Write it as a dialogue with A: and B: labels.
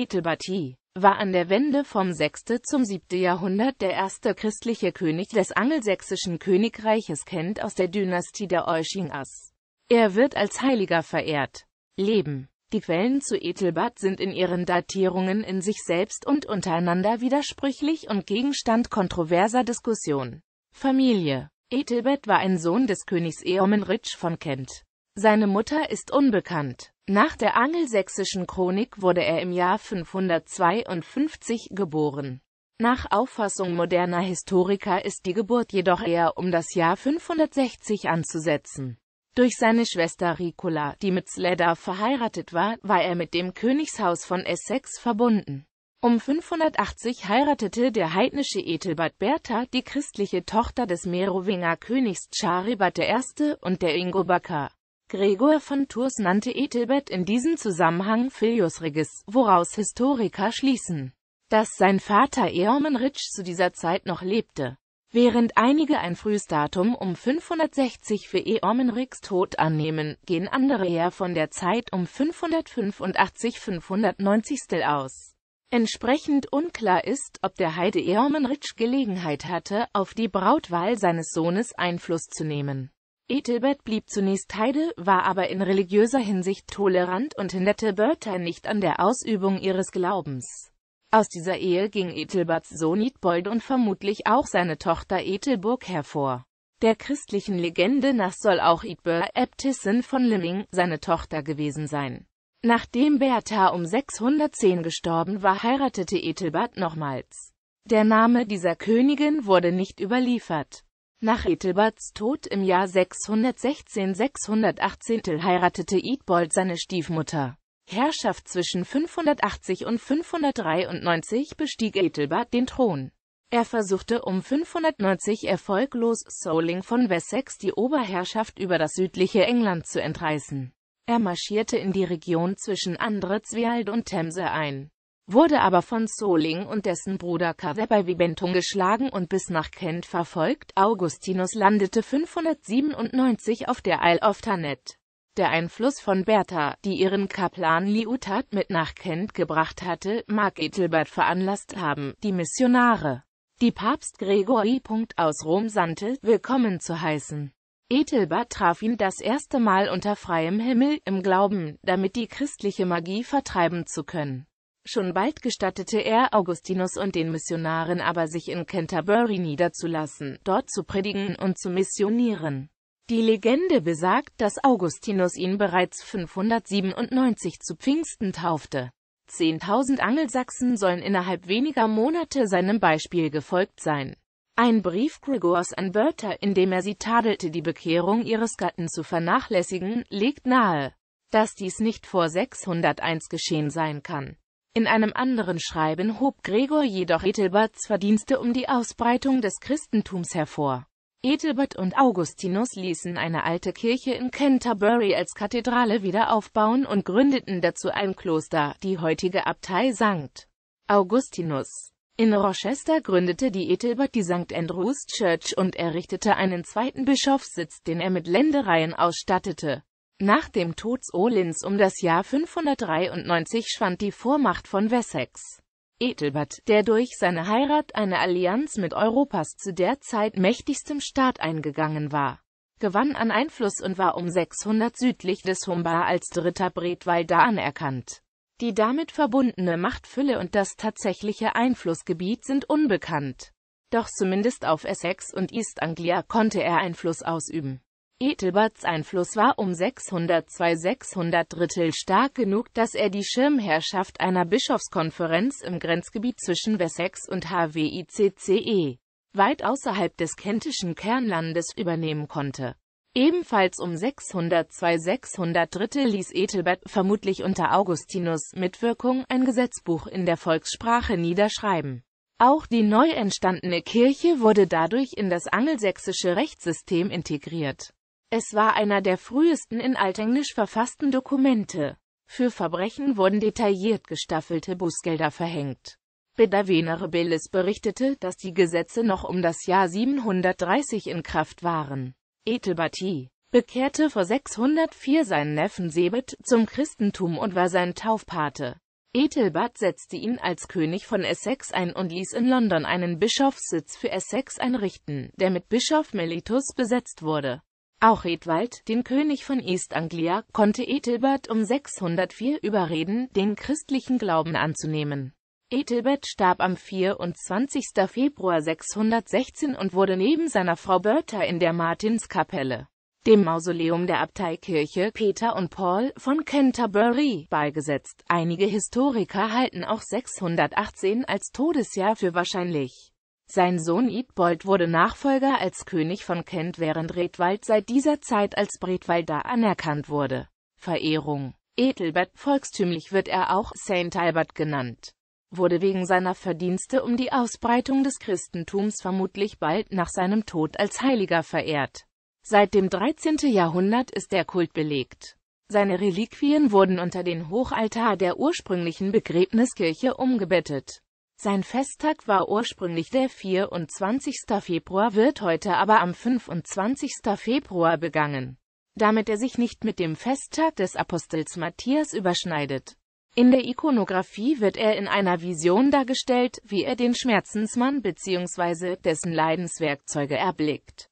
A: Ethelberti, war an der Wende vom 6. zum 7. Jahrhundert der erste christliche König des angelsächsischen Königreiches Kent aus der Dynastie der Euschingas. Er wird als Heiliger verehrt. Leben Die Quellen zu Ethelbert sind in ihren Datierungen in sich selbst und untereinander widersprüchlich und Gegenstand kontroverser Diskussion. Familie Ethelbert war ein Sohn des Königs Eomenrich von Kent. Seine Mutter ist unbekannt. Nach der angelsächsischen Chronik wurde er im Jahr 552 geboren. Nach Auffassung moderner Historiker ist die Geburt jedoch eher um das Jahr 560 anzusetzen. Durch seine Schwester Ricola, die mit Sledda verheiratet war, war er mit dem Königshaus von Essex verbunden. Um 580 heiratete der heidnische Ethelbert Bertha die christliche Tochter des Merowinger Königs Charibert I. und der Ingobaker. Gregor von Tours nannte Ethelbert in diesem Zusammenhang Filius Regis, woraus Historiker schließen, dass sein Vater Eormenrich zu dieser Zeit noch lebte. Während einige ein frühes Datum um 560 für Eormenrichs Tod annehmen, gehen andere eher von der Zeit um 585-590 aus. Entsprechend unklar ist, ob der Heide Eormenrich Gelegenheit hatte, auf die Brautwahl seines Sohnes Einfluss zu nehmen. Ethelbert blieb zunächst Heide, war aber in religiöser Hinsicht tolerant und hinderte Bertha nicht an der Ausübung ihres Glaubens. Aus dieser Ehe ging Ethelberts Sohn Idbold und vermutlich auch seine Tochter Ethelburg hervor. Der christlichen Legende nach soll auch Idber, Äbtissin von Limming, seine Tochter gewesen sein. Nachdem Bertha um 610 gestorben war, heiratete Ethelbert nochmals. Der Name dieser Königin wurde nicht überliefert. Nach Ethelbards Tod im Jahr 616-618 heiratete Eadbald seine Stiefmutter. Herrschaft zwischen 580 und 593 bestieg Ethelbert den Thron. Er versuchte um 590 erfolglos Soling von Wessex die Oberherrschaft über das südliche England zu entreißen. Er marschierte in die Region zwischen Andretzwiald und Themse ein wurde aber von Soling und dessen Bruder Karl bei Vibentum geschlagen und bis nach Kent verfolgt. Augustinus landete 597 auf der Isle of Tanet. Der Einfluss von Bertha, die ihren Kaplan Liutat mit nach Kent gebracht hatte, mag Ethelbert veranlasst haben, die Missionare, die Papst Gregory. aus Rom sandte, willkommen zu heißen. Ethelbert traf ihn das erste Mal unter freiem Himmel, im Glauben, damit die christliche Magie vertreiben zu können. Schon bald gestattete er Augustinus und den Missionaren aber sich in Canterbury niederzulassen, dort zu predigen und zu missionieren. Die Legende besagt, dass Augustinus ihn bereits 597 zu Pfingsten taufte. Zehntausend Angelsachsen sollen innerhalb weniger Monate seinem Beispiel gefolgt sein. Ein Brief Gregors an Wörter, in dem er sie tadelte, die Bekehrung ihres Gatten zu vernachlässigen, legt nahe, dass dies nicht vor 601 geschehen sein kann. In einem anderen Schreiben hob Gregor jedoch Ethelberts Verdienste um die Ausbreitung des Christentums hervor. Ethelbert und Augustinus ließen eine alte Kirche in Canterbury als Kathedrale wieder aufbauen und gründeten dazu ein Kloster, die heutige Abtei St. Augustinus. In Rochester gründete die Ethelbert die St. Andrews Church und errichtete einen zweiten Bischofssitz, den er mit Ländereien ausstattete. Nach dem Tod Olins um das Jahr 593 schwand die Vormacht von Wessex. Ethelbert, der durch seine Heirat eine Allianz mit Europas zu der Zeit mächtigstem Staat eingegangen war, gewann an Einfluss und war um 600 südlich des Humbar als dritter Bretwalder anerkannt. Die damit verbundene Machtfülle und das tatsächliche Einflussgebiet sind unbekannt. Doch zumindest auf Essex und East Anglia konnte er Einfluss ausüben. Ethelbarts Einfluss war um 602-600 Drittel stark genug, dass er die Schirmherrschaft einer Bischofskonferenz im Grenzgebiet zwischen Wessex und HWICCE weit außerhalb des kentischen Kernlandes übernehmen konnte. Ebenfalls um 602-600 Drittel ließ Ethelbert, vermutlich unter Augustinus Mitwirkung, ein Gesetzbuch in der Volkssprache niederschreiben. Auch die neu entstandene Kirche wurde dadurch in das angelsächsische Rechtssystem integriert. Es war einer der frühesten in Altenglisch verfassten Dokumente. Für Verbrechen wurden detailliert gestaffelte Bußgelder verhängt. Bedavena Rebellis berichtete, dass die Gesetze noch um das Jahr 730 in Kraft waren. Ethelbati bekehrte vor 604 seinen Neffen Sebet zum Christentum und war sein Taufpate. Ethelbert setzte ihn als König von Essex ein und ließ in London einen Bischofssitz für Essex einrichten, der mit Bischof Melitus besetzt wurde. Auch Edwald, den König von East Anglia, konnte Ethelbert um 604 überreden, den christlichen Glauben anzunehmen. Ethelbert starb am 24. Februar 616 und wurde neben seiner Frau Bertha in der Martinskapelle, dem Mausoleum der Abteikirche Peter und Paul von Canterbury, beigesetzt. Einige Historiker halten auch 618 als Todesjahr für wahrscheinlich. Sein Sohn Idbold wurde Nachfolger als König von Kent, während Redwald seit dieser Zeit als Bredwalder anerkannt wurde. Verehrung Edelbert, volkstümlich wird er auch Saint Albert genannt, wurde wegen seiner Verdienste um die Ausbreitung des Christentums vermutlich bald nach seinem Tod als Heiliger verehrt. Seit dem 13. Jahrhundert ist der Kult belegt. Seine Reliquien wurden unter den Hochaltar der ursprünglichen Begräbniskirche umgebettet. Sein Festtag war ursprünglich der 24. Februar, wird heute aber am 25. Februar begangen, damit er sich nicht mit dem Festtag des Apostels Matthias überschneidet. In der Ikonografie wird er in einer Vision dargestellt, wie er den Schmerzensmann bzw. dessen Leidenswerkzeuge erblickt.